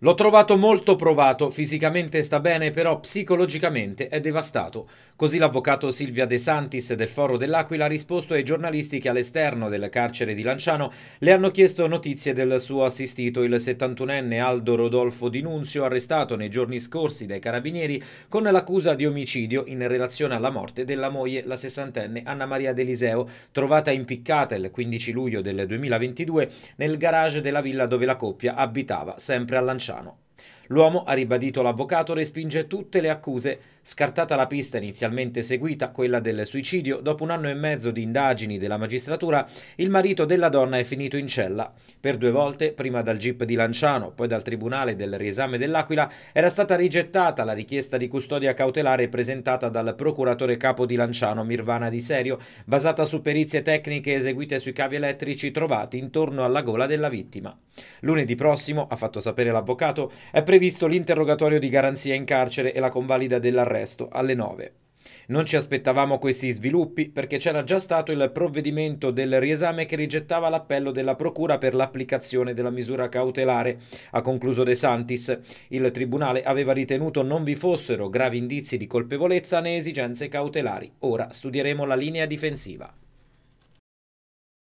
L'ho trovato molto provato, fisicamente sta bene, però psicologicamente è devastato. Così l'avvocato Silvia De Santis del Foro dell'Aquila ha risposto ai giornalisti che all'esterno del carcere di Lanciano le hanno chiesto notizie del suo assistito, il 71enne Aldo Rodolfo Di Nunzio, arrestato nei giorni scorsi dai carabinieri con l'accusa di omicidio in relazione alla morte della moglie, la sessantenne Anna Maria Deliseo, trovata impiccata il 15 luglio del 2022 nel garage della villa dove la coppia abitava, sempre a Lanciano. Lanciano. L'uomo, ha ribadito l'avvocato, respinge tutte le accuse. Scartata la pista inizialmente seguita, quella del suicidio, dopo un anno e mezzo di indagini della magistratura, il marito della donna è finito in cella. Per due volte, prima dal GIP di Lanciano, poi dal Tribunale del Riesame dell'Aquila, era stata rigettata la richiesta di custodia cautelare presentata dal procuratore capo di Lanciano, Mirvana Di Serio, basata su perizie tecniche eseguite sui cavi elettrici trovati intorno alla gola della vittima. Lunedì prossimo, ha fatto sapere l'avvocato, è previsto l'interrogatorio di garanzia in carcere e la convalida dell'arresto alle 9. Non ci aspettavamo questi sviluppi perché c'era già stato il provvedimento del riesame che rigettava l'appello della Procura per l'applicazione della misura cautelare, ha concluso De Santis. Il Tribunale aveva ritenuto non vi fossero gravi indizi di colpevolezza né esigenze cautelari. Ora studieremo la linea difensiva.